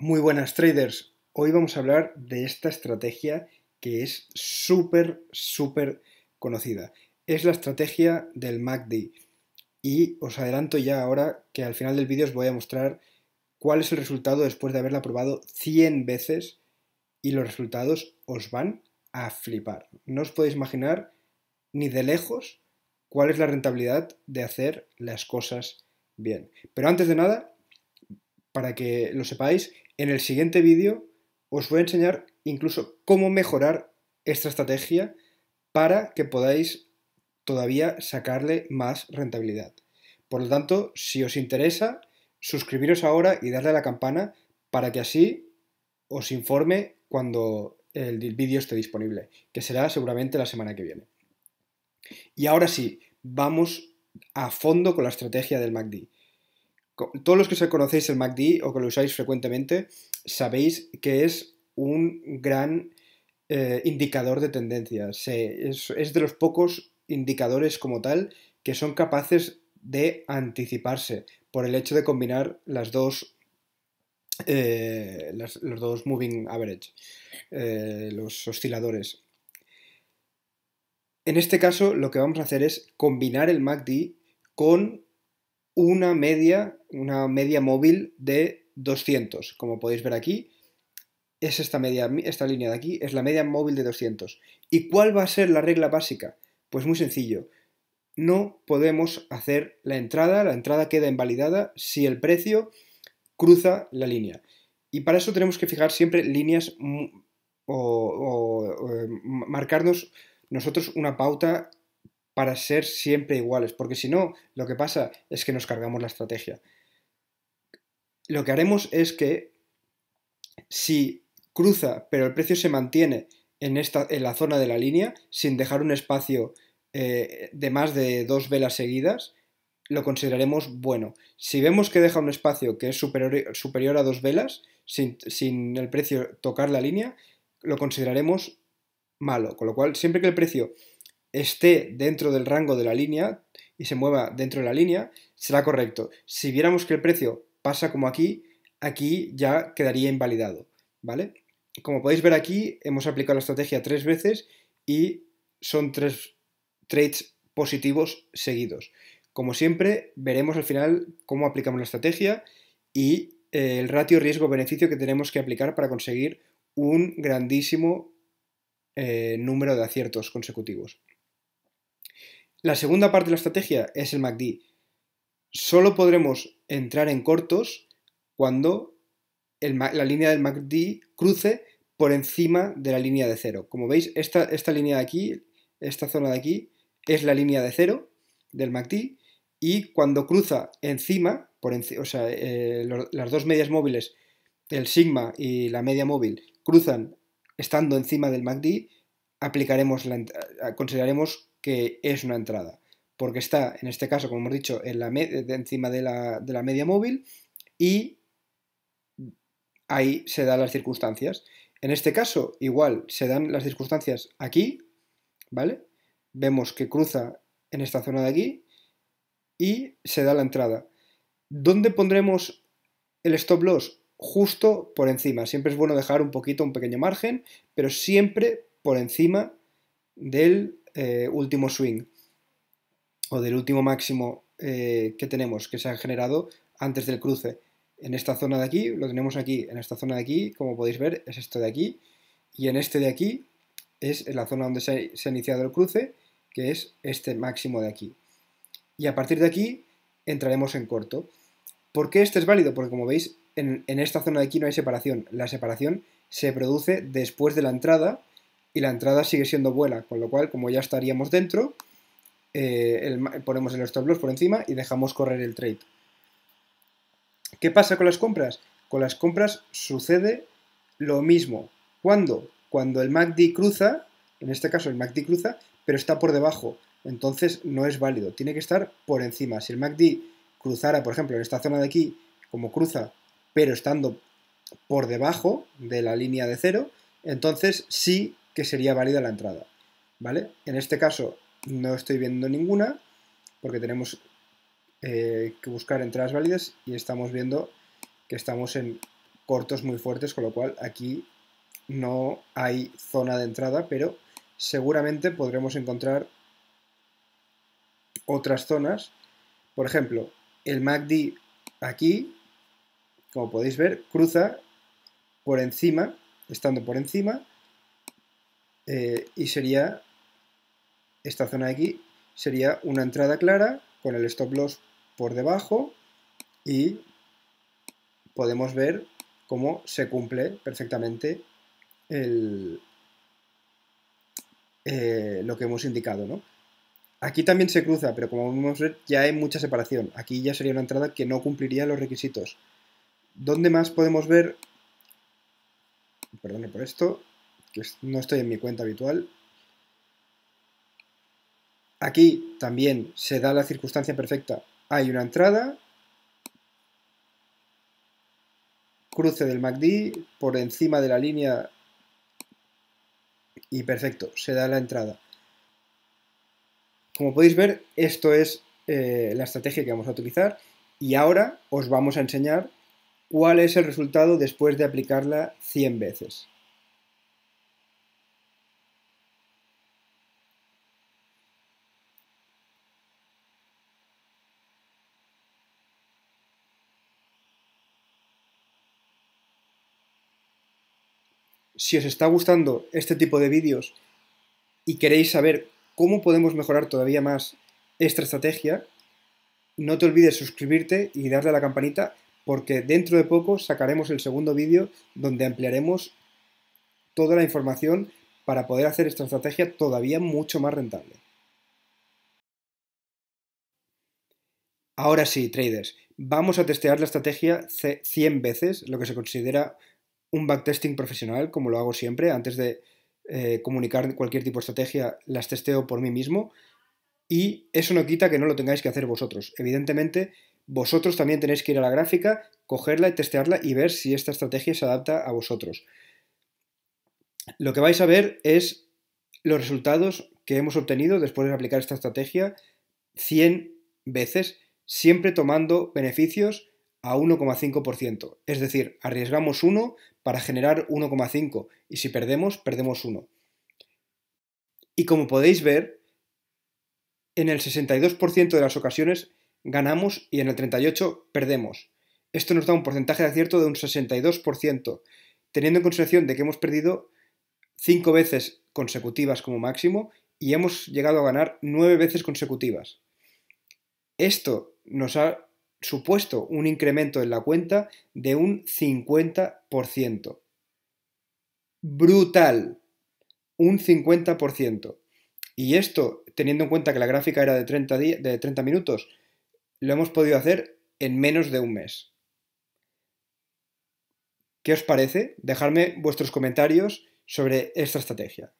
Muy buenas traders. Hoy vamos a hablar de esta estrategia que es súper, súper conocida. Es la estrategia del MACD. Y os adelanto ya ahora que al final del vídeo os voy a mostrar cuál es el resultado después de haberla probado 100 veces y los resultados os van a flipar. No os podéis imaginar ni de lejos cuál es la rentabilidad de hacer las cosas bien. Pero antes de nada, para que lo sepáis, en el siguiente vídeo os voy a enseñar incluso cómo mejorar esta estrategia para que podáis todavía sacarle más rentabilidad. Por lo tanto, si os interesa, suscribiros ahora y darle a la campana para que así os informe cuando el vídeo esté disponible, que será seguramente la semana que viene. Y ahora sí, vamos a fondo con la estrategia del MACD todos los que conocéis el MACD o que lo usáis frecuentemente, sabéis que es un gran eh, indicador de tendencia. es, de los pocos indicadores como tal que son capaces de anticiparse por el hecho de combinar las dos, eh, los dos moving average, eh, los osciladores. En este caso lo que vamos a hacer es combinar el MACD con una media, una media móvil de 200, como podéis ver aquí. Es esta, media, esta línea de aquí, es la media móvil de 200. ¿Y cuál va a ser la regla básica? Pues muy sencillo. No podemos hacer la entrada, la entrada queda invalidada si el precio cruza la línea. Y para eso tenemos que fijar siempre líneas o, o eh, marcarnos nosotros una pauta para ser siempre iguales, porque si no, lo que pasa es que nos cargamos la estrategia. Lo que haremos es que si cruza, pero el precio se mantiene en, esta, en la zona de la línea, sin dejar un espacio eh, de más de dos velas seguidas, lo consideraremos bueno. Si vemos que deja un espacio que es superior, a dos velas, sin, sin, el precio tocar la línea, lo consideraremos malo. Con lo cual, siempre que el precio esté dentro del rango de la línea y se mueva dentro de la línea, será correcto. Si viéramos que el precio pasa como aquí, aquí ya quedaría invalidado, ¿vale? Como podéis ver aquí, hemos aplicado la estrategia tres veces y son tres trades positivos seguidos. Como siempre, veremos al final cómo aplicamos la estrategia y eh, el ratio riesgo-beneficio que tenemos que aplicar para conseguir un grandísimo eh, número de aciertos consecutivos. La segunda parte de la estrategia es el MACD. Solo podremos entrar en cortos cuando la línea del MACD cruce por encima de la línea de cero. Como veis, esta, línea de aquí, esta zona de aquí, es la línea de cero del MACD y cuando cruza encima, por o sea, eh, las dos medias móviles, el sigma y la media móvil, cruzan estando encima del MACD, aplicaremos la, consideraremos que es una entrada, porque está, en este caso, como hemos dicho, en la encima de la, de la media móvil y ahí se dan las circunstancias. En este caso, igual, se dan las circunstancias aquí, ¿vale? Vemos que cruza en esta zona de aquí y se da la entrada. ¿Dónde pondremos el stop loss? Justo por encima. Siempre es bueno dejar un poquito, un pequeño margen, pero siempre por encima del eh, último swing o del último máximo eh, que tenemos, que se ha generado antes del cruce. En esta zona de aquí, lo tenemos aquí, en esta zona de aquí, como podéis ver, es esto de aquí, y en este de aquí es la zona donde se, ha iniciado el cruce, que es este máximo de aquí. Y a partir de aquí entraremos en corto. ¿Por qué este es válido? Porque como veis, en, en esta zona de aquí no hay separación. La separación se produce después de la entrada y la entrada sigue siendo buena, con lo cual, como ya estaríamos dentro, eh, ponemos el stop loss por encima y dejamos correr el trade. ¿Qué pasa con las compras? Con las compras sucede lo mismo. ¿Cuándo? Cuando el MACD cruza, en este caso el MACD cruza, pero está por debajo. Entonces no es válido, tiene que estar por encima. Si el MACD cruzara, por ejemplo, en esta zona de aquí, como cruza, pero estando por debajo de la línea de cero, entonces sí que sería válida la entrada. ¿Vale? En este caso no estoy viendo ninguna porque tenemos eh, que buscar entradas válidas y estamos viendo que estamos en cortos muy fuertes, con lo cual aquí no hay zona de entrada, pero seguramente podremos encontrar otras zonas. Por ejemplo, el MACD aquí, como podéis ver, cruza por encima, estando por encima, eh, y sería esta zona de aquí, sería una entrada clara con el stop loss por debajo y podemos ver cómo se cumple perfectamente el, eh, lo que hemos indicado. Aquí también se cruza, pero como vamos ver, ya hay mucha separación. Aquí ya sería una entrada que no cumpliría los requisitos. ¿Dónde más podemos ver? Perdón por esto no estoy en mi cuenta habitual. Aquí también se da la circunstancia perfecta. Hay una entrada, cruce del MACD por encima de la línea y perfecto, se da la entrada. Como podéis ver, esto es eh, la estrategia que vamos a utilizar y ahora os vamos a enseñar cuál es el resultado después de aplicarla 100 veces. si os está gustando este tipo de vídeos y queréis saber cómo podemos mejorar todavía más esta estrategia, no te olvides suscribirte y darle a la campanita porque dentro de poco sacaremos el segundo vídeo donde ampliaremos toda la información para poder hacer esta estrategia todavía mucho más rentable. Ahora sí, traders, vamos a testear la estrategia 100 veces, lo que se considera un backtesting profesional, como lo hago siempre, antes de eh, comunicar cualquier tipo de estrategia, las testeo por mí mismo. Y eso no quita que no lo tengáis que hacer vosotros. Evidentemente, vosotros también tenéis que ir a la gráfica, cogerla y testearla y ver si esta estrategia se adapta a vosotros. Lo que vais a ver es los resultados que hemos obtenido después de aplicar esta estrategia 100 veces, siempre tomando beneficios a 1,5%. Es decir, arriesgamos 1, para generar 1,5 y si perdemos, perdemos 1. Y como podéis ver, en el 62% de las ocasiones ganamos y en el 38% perdemos. Esto nos da un porcentaje de acierto de un 62%, teniendo en consideración de que hemos perdido 5 veces consecutivas como máximo y hemos llegado a ganar 9 veces consecutivas. Esto nos ha supuesto un incremento en la cuenta de un 50%. Brutal. Un 50%. Y esto, teniendo en cuenta que la gráfica era de 30, minutos, lo hemos podido hacer en menos de un mes. ¿Qué os parece? Dejadme vuestros comentarios sobre esta estrategia.